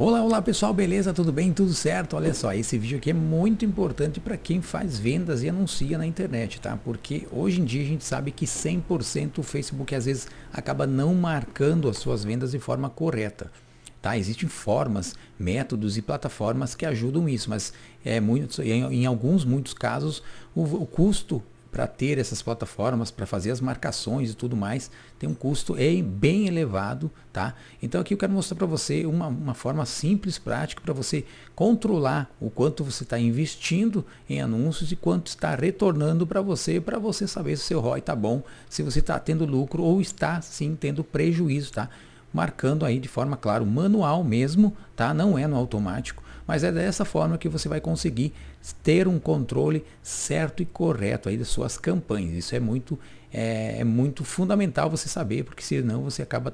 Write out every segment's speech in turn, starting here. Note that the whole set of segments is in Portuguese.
Olá, olá pessoal, beleza? Tudo bem? Tudo certo? Olha só, esse vídeo aqui é muito importante para quem faz vendas e anuncia na internet, tá? Porque hoje em dia a gente sabe que 100% o Facebook às vezes acaba não marcando as suas vendas de forma correta. Tá? Existem formas, métodos e plataformas que ajudam isso, mas é muito, em, em alguns, muitos casos, o, o custo para ter essas plataformas, para fazer as marcações e tudo mais, tem um custo bem elevado, tá? Então aqui eu quero mostrar para você uma, uma forma simples, prática, para você controlar o quanto você está investindo em anúncios e quanto está retornando para você, para você saber se o seu ROI está bom, se você está tendo lucro ou está sim tendo prejuízo, tá? Marcando aí de forma, claro, manual mesmo, tá? Não é no automático mas é dessa forma que você vai conseguir ter um controle certo e correto aí das suas campanhas. Isso é muito é, é, muito fundamental você saber, porque senão você acaba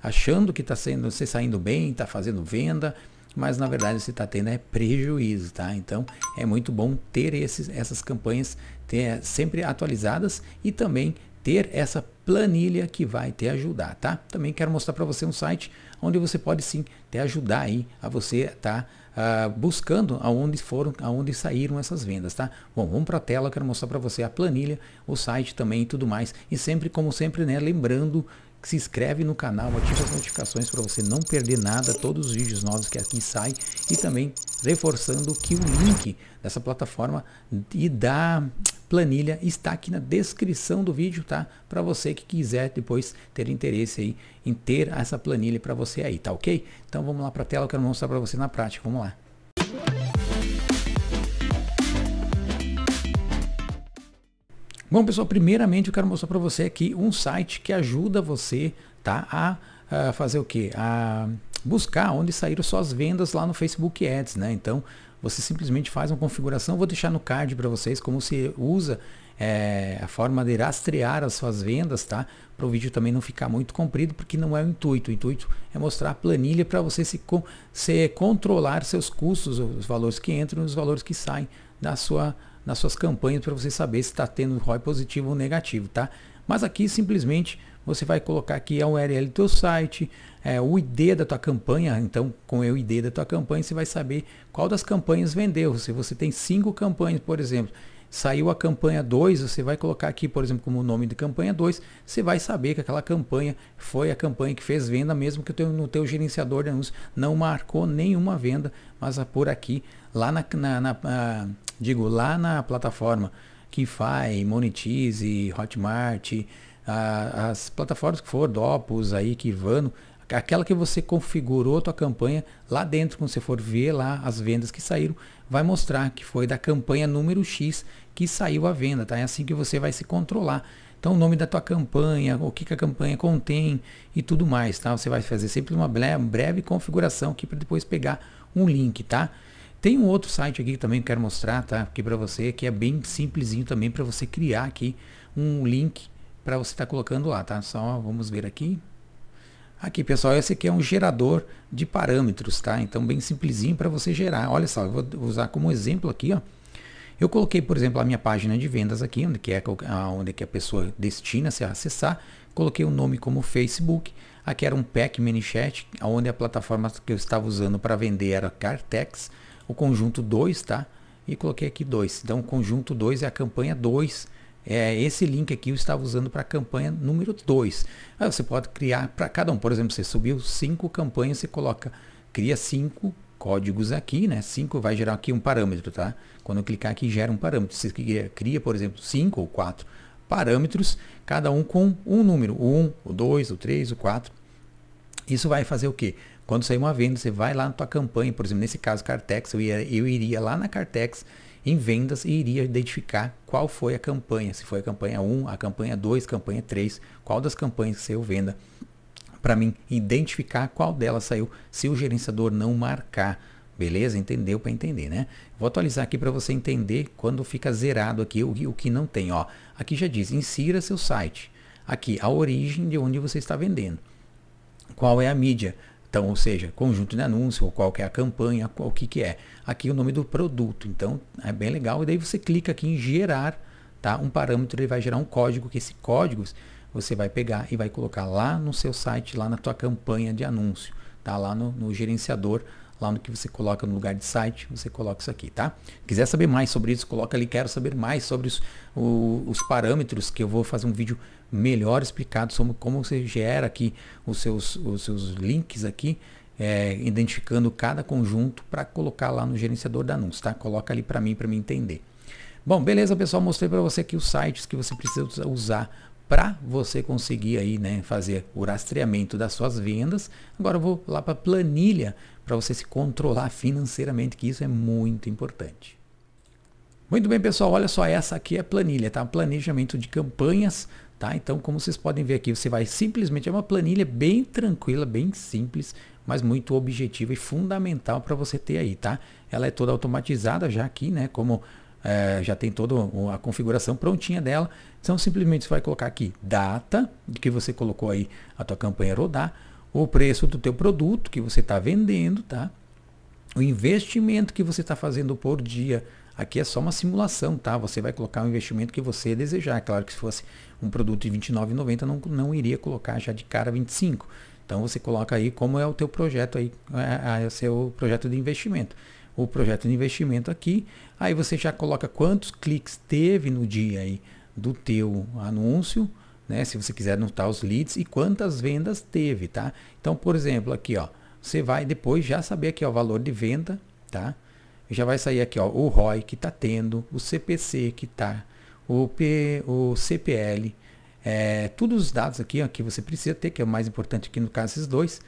achando que está sendo você saindo bem, está fazendo venda, mas na verdade você está tendo é prejuízo, tá? Então é muito bom ter esses, essas campanhas ter, é, sempre atualizadas e também ter essa planilha que vai te ajudar, tá? Também quero mostrar para você um site onde você pode sim te ajudar aí a você estar tá uh, buscando aonde foram, aonde saíram essas vendas, tá? Bom, vamos para a tela, eu quero mostrar para você a planilha, o site também e tudo mais. E sempre, como sempre, né, lembrando se inscreve no canal, ativa as notificações para você não perder nada, todos os vídeos novos que aqui saem e também reforçando que o link dessa plataforma e da planilha está aqui na descrição do vídeo, tá? Para você que quiser depois ter interesse aí em ter essa planilha para você aí, tá ok? Então vamos lá para a tela, eu quero mostrar para você na prática, vamos lá. Bom, pessoal, primeiramente eu quero mostrar para você aqui um site que ajuda você tá, a, a fazer o quê? A buscar onde saíram suas vendas lá no Facebook Ads, né? Então, você simplesmente faz uma configuração, vou deixar no card para vocês como se usa é, a forma de rastrear as suas vendas, tá? Para o vídeo também não ficar muito comprido, porque não é o intuito. O intuito é mostrar a planilha para você se, se controlar seus custos, os valores que entram e os valores que saem da sua nas suas campanhas para você saber se está tendo ROI positivo ou negativo, tá? Mas aqui simplesmente você vai colocar aqui a é URL do teu site, é, o ID da tua campanha, então com o ID da tua campanha você vai saber qual das campanhas vendeu. Se você tem cinco campanhas, por exemplo, saiu a campanha 2, você vai colocar aqui, por exemplo, como nome de campanha 2, você vai saber que aquela campanha foi a campanha que fez venda, mesmo que o teu, no teu gerenciador de anúncios não marcou nenhuma venda, mas por aqui, lá na, na, na ah, digo, lá na plataforma KiFi, Monetize, Hotmart, a, as plataformas que for, Dopus, aí, Kivano, aquela que você configurou a tua campanha lá dentro, quando você for ver lá as vendas que saíram, vai mostrar que foi da campanha número X que saiu a venda, tá? É assim que você vai se controlar. Então, o nome da tua campanha, o que, que a campanha contém e tudo mais, tá? Você vai fazer sempre uma breve configuração aqui para depois pegar um link, tá? Tem um outro site aqui que também quero mostrar, tá? Aqui para você, que é bem simplesinho também para você criar aqui um link para você estar tá colocando lá, tá? Só vamos ver aqui. Aqui, pessoal, esse aqui é um gerador de parâmetros, tá? Então, bem simplesinho para você gerar. Olha só, eu vou usar como exemplo aqui, ó. Eu coloquei, por exemplo, a minha página de vendas aqui, onde que, é, onde que a pessoa destina se acessar. Coloquei o um nome como Facebook. Aqui era um pack mini chat, onde a plataforma que eu estava usando para vender era Cartex o conjunto 2, tá? E coloquei aqui 2. Então, o conjunto 2 é a campanha 2. É, esse link aqui eu estava usando para a campanha número 2. Aí você pode criar para cada um. Por exemplo, você subiu 5 campanhas, você coloca, cria 5 códigos aqui, né? 5 vai gerar aqui um parâmetro, tá? Quando eu clicar aqui, gera um parâmetro. Você cria, por exemplo, 5 ou 4 parâmetros, cada um com um número, o 1, um, o 2, o 3, o 4. Isso vai fazer o quê? Quando sair uma venda, você vai lá na tua campanha, por exemplo, nesse caso Cartex, eu, ia, eu iria lá na Cartex em vendas e iria identificar qual foi a campanha, se foi a campanha 1, a campanha 2, campanha 3, qual das campanhas que saiu venda, para mim identificar qual delas saiu, se o gerenciador não marcar. Beleza? Entendeu para entender, né? Vou atualizar aqui para você entender quando fica zerado aqui o, o que não tem. Ó, aqui já diz, insira seu site. Aqui, a origem de onde você está vendendo. Qual é a mídia? Então, ou seja, conjunto de anúncio, ou qual que é a campanha, qual, o que, que é. Aqui o nome do produto. Então, é bem legal. E daí você clica aqui em gerar tá? um parâmetro, ele vai gerar um código, que esse código você vai pegar e vai colocar lá no seu site, lá na tua campanha de anúncio, tá? lá no, no gerenciador lá no que você coloca no lugar de site, você coloca isso aqui, tá? Quiser saber mais sobre isso, coloca ali, quero saber mais sobre os, o, os parâmetros, que eu vou fazer um vídeo melhor explicado sobre como você gera aqui os seus, os seus links aqui, é, identificando cada conjunto para colocar lá no gerenciador de anúncios, tá? Coloca ali para mim, para me entender. Bom, beleza, pessoal. Mostrei para você aqui os sites que você precisa usar para você conseguir aí, né, fazer o rastreamento das suas vendas. Agora eu vou lá para planilha para você se controlar financeiramente, que isso é muito importante. Muito bem, pessoal, olha só, essa aqui é a planilha, tá? Planejamento de campanhas, tá? Então, como vocês podem ver aqui, você vai simplesmente, é uma planilha bem tranquila, bem simples, mas muito objetiva e fundamental para você ter aí, tá? Ela é toda automatizada já aqui, né? Como é, já tem toda a configuração prontinha dela. Então simplesmente você vai colocar aqui data de que você colocou aí a tua campanha rodar, o preço do teu produto que você está vendendo, tá? O investimento que você está fazendo por dia, Aqui é só uma simulação, tá? Você vai colocar o investimento que você desejar. É claro que se fosse um produto de R$29,90, não, não iria colocar já de cara 25. Então você coloca aí como é o teu projeto aí, é, é o seu projeto de investimento o projeto de investimento aqui. Aí você já coloca quantos cliques teve no dia aí do teu anúncio, né? Se você quiser anotar os leads e quantas vendas teve, tá? Então, por exemplo, aqui, ó, você vai depois já saber aqui ó, o valor de venda, tá? Já vai sair aqui, ó, o ROI que tá tendo, o CPC que tá, o P, o CPL, é, eh, todos os dados aqui ó, que você precisa ter, que é o mais importante aqui no caso esses dois.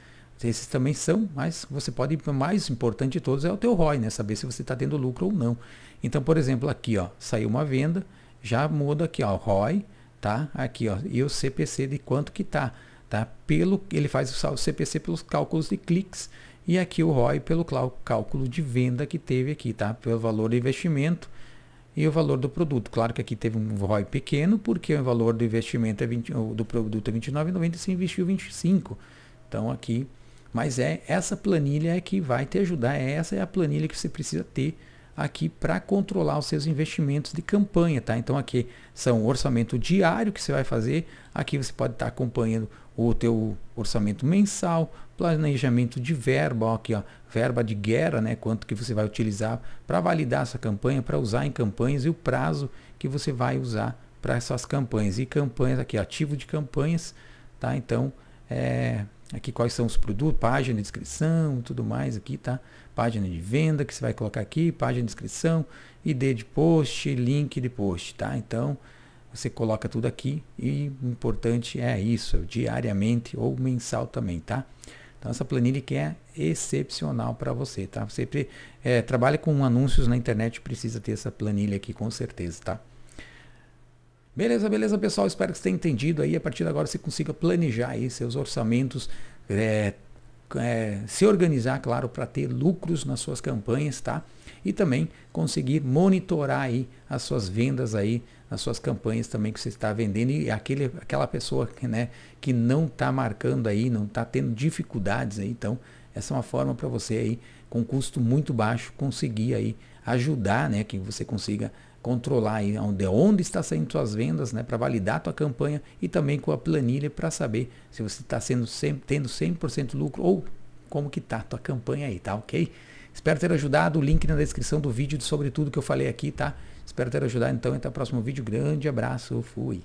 Esses também são, mas você pode, o mais importante de todos é o teu ROI, né? Saber se você está tendo lucro ou não. Então, por exemplo, aqui, ó, saiu uma venda, já muda aqui, ó, ROI, tá? Aqui, ó, e o CPC de quanto que tá, tá? Pelo, ele faz o CPC pelos cálculos de cliques e aqui o ROI pelo cálculo de venda que teve aqui, tá? Pelo valor do investimento e o valor do produto. Claro que aqui teve um ROI pequeno, porque o valor do investimento é 20, do produto é 29,90 e você investiu 25. Então aqui mas é essa planilha é que vai te ajudar, é essa é a planilha que você precisa ter aqui para controlar os seus investimentos de campanha, tá? Então aqui são o orçamento diário que você vai fazer, aqui você pode estar tá acompanhando o teu orçamento mensal, planejamento de verba, ó, aqui ó, verba de guerra, né? Quanto que você vai utilizar para validar essa campanha, para usar em campanhas e o prazo que você vai usar para essas campanhas e campanhas aqui, ativo de campanhas, tá? Então é Aqui quais são os produtos, página de descrição, tudo mais aqui, tá? Página de venda que você vai colocar aqui, página de descrição, ID de post, link de post, tá? Então, você coloca tudo aqui e o importante é isso, é diariamente ou mensal também, tá? Então essa planilha que é excepcional para você, tá? Você é, eh, trabalha com anúncios na internet, precisa ter essa planilha aqui com certeza, tá? Beleza, beleza, pessoal. Espero que você tenha entendido aí. A partir de agora você consiga planejar aí seus orçamentos, é, é, se organizar, claro, para ter lucros nas suas campanhas, tá? E também conseguir monitorar aí as suas vendas aí, as suas campanhas também que você está vendendo e aquele, aquela pessoa que, né, que não está marcando aí, não está tendo dificuldades aí. Então, essa é uma forma para você aí, com custo muito baixo, conseguir aí ajudar, né, que você consiga controlar aí onde, onde está saindo suas vendas, né, para validar a tua campanha e também com a planilha para saber se você está sendo sempre, tendo 100% lucro ou como que tá a tua campanha aí, tá ok? Espero ter ajudado, o link na descrição do vídeo sobre tudo que eu falei aqui, tá? Espero ter ajudado então, até o próximo vídeo, grande abraço, fui!